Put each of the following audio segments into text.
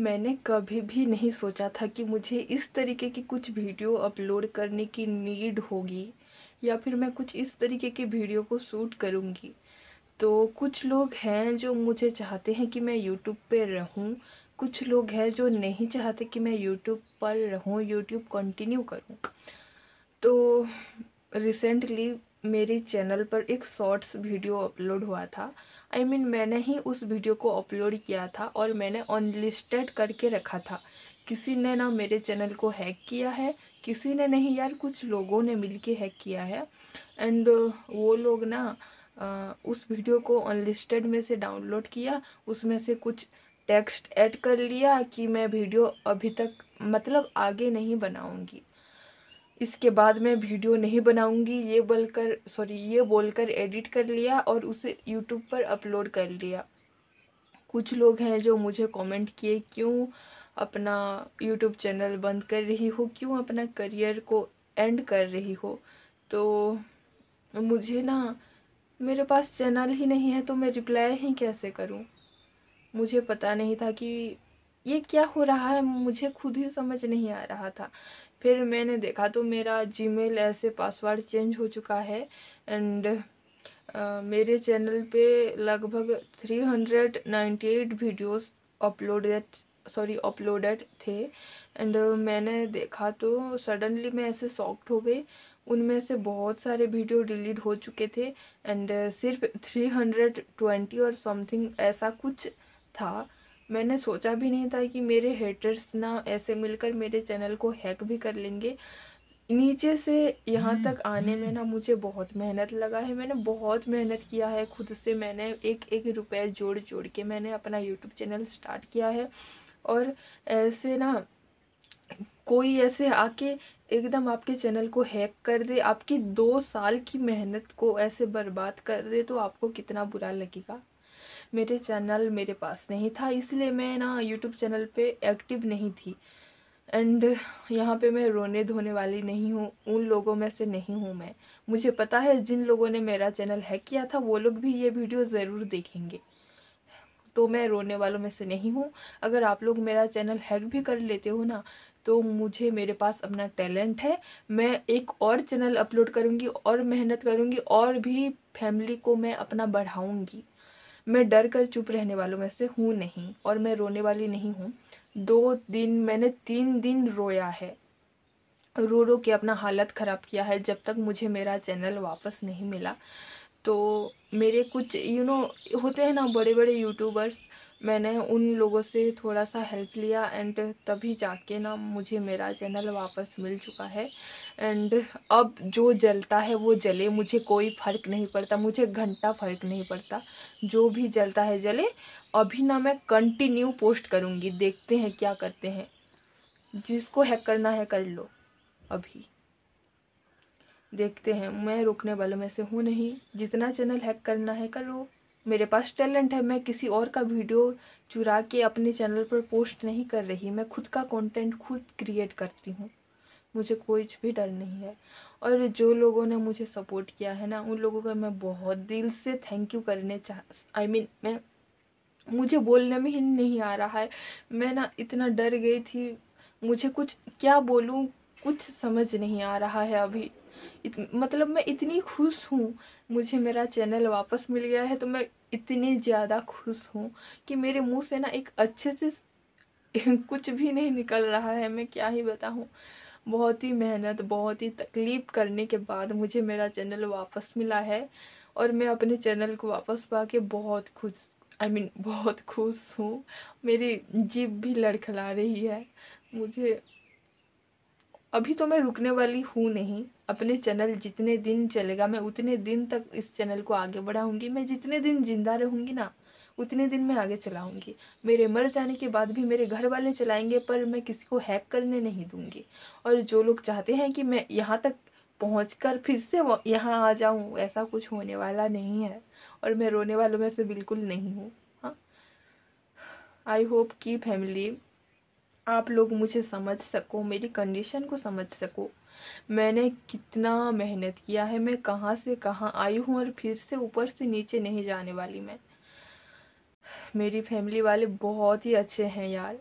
मैंने कभी भी नहीं सोचा था कि मुझे इस तरीके की कुछ वीडियो अपलोड करने की नीड होगी या फिर मैं कुछ इस तरीके की वीडियो को शूट करूँगी तो कुछ लोग हैं जो मुझे चाहते हैं कि मैं यूट्यूब पर रहूँ कुछ लोग हैं जो नहीं चाहते कि मैं यूट्यूब पर रहूँ यूट्यूब कंटिन्यू करूँ तो रिसेंटली मेरे चैनल पर एक शॉर्ट्स वीडियो अपलोड हुआ था आई I मीन mean, मैंने ही उस वीडियो को अपलोड किया था और मैंने अनलिस्टेड करके रखा था किसी ने ना मेरे चैनल को हैक किया है किसी ने नहीं यार कुछ लोगों ने मिलके हैक किया है एंड uh, वो लोग ना uh, उस वीडियो को अनलिस्टेड में से डाउनलोड किया उसमें से कुछ टेक्स्ट ऐड कर लिया कि मैं वीडियो अभी तक मतलब आगे नहीं बनाऊंगी इसके बाद मैं वीडियो नहीं बनाऊंगी ये बोलकर सॉरी ये बोलकर एडिट कर लिया और उसे यूट्यूब पर अपलोड कर लिया कुछ लोग हैं जो मुझे कमेंट किए क्यों अपना यूट्यूब चैनल बंद कर रही हो क्यों अपना करियर को एंड कर रही हो तो मुझे ना मेरे पास चैनल ही नहीं है तो मैं रिप्लाई ही कैसे करूं मुझे पता नहीं था कि ये क्या हो रहा है मुझे खुद ही समझ नहीं आ रहा था फिर मैंने देखा तो मेरा जीमेल ऐसे पासवर्ड चेंज हो चुका है एंड uh, मेरे चैनल पे लगभग 398 वीडियोस अपलोडेड सॉरी अपलोडेड थे एंड uh, मैंने देखा तो सडनली मैं ऐसे शॉक्ड हो गई उनमें से बहुत सारे वीडियो डिलीट हो चुके थे एंड uh, सिर्फ 320 और समथिंग ऐसा कुछ था मैंने सोचा भी नहीं था कि मेरे हेटर्स ना ऐसे मिलकर मेरे चैनल को हैक भी कर लेंगे नीचे से यहाँ हम्म, तक आने में हम्म। ना मुझे बहुत मेहनत लगा है मैंने बहुत मेहनत किया है खुद से मैंने एक एक रुपये जोड़ जोड़ के मैंने अपना यूट्यूब चैनल स्टार्ट किया है और ऐसे ना कोई ऐसे आके एकदम आपके चैनल को हैक कर दे आपकी दो साल की मेहनत को ऐसे बर्बाद कर दे तो आपको कितना बुरा लगेगा मेरे चैनल मेरे पास नहीं था इसलिए मैं ना यूट्यूब चैनल पे एक्टिव नहीं थी एंड यहाँ पे मैं रोने धोने वाली नहीं हूँ उन लोगों में से नहीं हूँ मैं मुझे पता है जिन लोगों ने मेरा चैनल हैक किया था वो लोग भी ये वीडियो ज़रूर देखेंगे तो मैं रोने वालों में से नहीं हूँ अगर आप लोग मेरा चैनल हैक भी कर लेते हो ना तो मुझे मेरे पास अपना टैलेंट है मैं एक और चैनल अपलोड करूँगी और मेहनत करूँगी और भी फैमिली को मैं अपना बढ़ाऊँगी मैं डर कर चुप रहने वालों में से हूँ नहीं और मैं रोने वाली नहीं हूँ दो दिन मैंने तीन दिन रोया है रो रो के अपना हालत ख़राब किया है जब तक मुझे मेरा चैनल वापस नहीं मिला तो मेरे कुछ यू you नो know, होते हैं ना बड़े बड़े यूट्यूबर्स मैंने उन लोगों से थोड़ा सा हेल्प लिया एंड तभी जाके ना मुझे मेरा चैनल वापस मिल चुका है एंड अब जो जलता है वो जले मुझे कोई फ़र्क नहीं पड़ता मुझे घंटा फ़र्क नहीं पड़ता जो भी जलता है जले अभी ना मैं कंटिन्यू पोस्ट करूँगी देखते हैं क्या करते हैं जिसको हैक करना है कर लो अभी देखते हैं मैं रुकने वालों में से हूँ नहीं जितना चैनल हैक करना है करो मेरे पास टैलेंट है मैं किसी और का वीडियो चुरा के अपने चैनल पर पोस्ट नहीं कर रही मैं खुद का कंटेंट खुद क्रिएट करती हूँ मुझे कोई भी डर नहीं है और जो लोगों ने मुझे सपोर्ट किया है ना उन लोगों का मैं बहुत दिल से थैंक यू करने चाह आई मीन मैं मुझे बोलने में ही नहीं आ रहा है मैं ना इतना डर गई थी मुझे कुछ क्या बोलूँ कुछ समझ नहीं आ रहा है अभी इत, मतलब मैं इतनी खुश हूँ मुझे मेरा चैनल वापस मिल गया है तो मैं इतनी ज़्यादा खुश हूँ कि मेरे मुंह से ना एक अच्छे से कुछ भी नहीं निकल रहा है मैं क्या ही बताऊँ बहुत ही मेहनत बहुत ही तकलीफ़ करने के बाद मुझे मेरा चैनल वापस मिला है और मैं अपने चैनल को वापस पा के बहुत खुश आई I मीन mean, बहुत खुश हूँ मेरी जीप भी लड़खला रही है मुझे अभी तो मैं रुकने वाली हूँ नहीं अपने चैनल जितने दिन चलेगा मैं उतने दिन तक इस चैनल को आगे बढ़ाऊँगी मैं जितने दिन जिंदा रहूँगी ना उतने दिन मैं आगे चलाऊँगी मेरे मर जाने के बाद भी मेरे घर वाले चलाएंगे पर मैं किसी को हैक करने नहीं दूँगी और जो लोग चाहते हैं कि मैं यहाँ तक पहुँच कर फिर से यहाँ आ जाऊँ ऐसा कुछ होने वाला नहीं है और मैं रोने वालों में से बिल्कुल नहीं हूँ हाँ आई होप की फैमिली आप लोग मुझे समझ सको मेरी कंडीशन को समझ सको मैंने कितना मेहनत किया है मैं कहाँ से कहाँ आई हूँ और फिर से ऊपर से नीचे नहीं जाने वाली मैं मेरी फैमिली वाले बहुत ही अच्छे हैं यार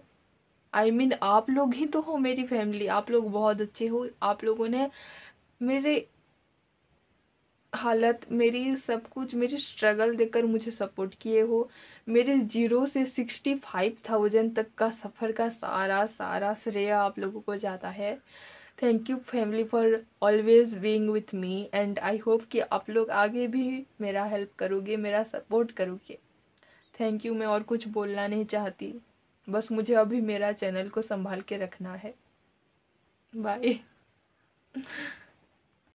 आई I मीन mean, आप लोग ही तो हो मेरी फैमिली आप लोग बहुत अच्छे हो आप लोगों ने मेरे हालत मेरी सब कुछ मेरे स्ट्रगल देकर मुझे सपोर्ट किए हो मेरे जीरो से सिक्सटी फाइव थाउजेंड तक का सफ़र का सारा सारा श्रेय आप लोगों को जाता है thank you family for always being with me and I hope कि आप लोग आगे भी मेरा हेल्प करोगे मेरा सपोर्ट करोगे थैंक यू मैं और कुछ बोलना नहीं चाहती बस मुझे अभी मेरा चैनल को संभाल के रखना है बाय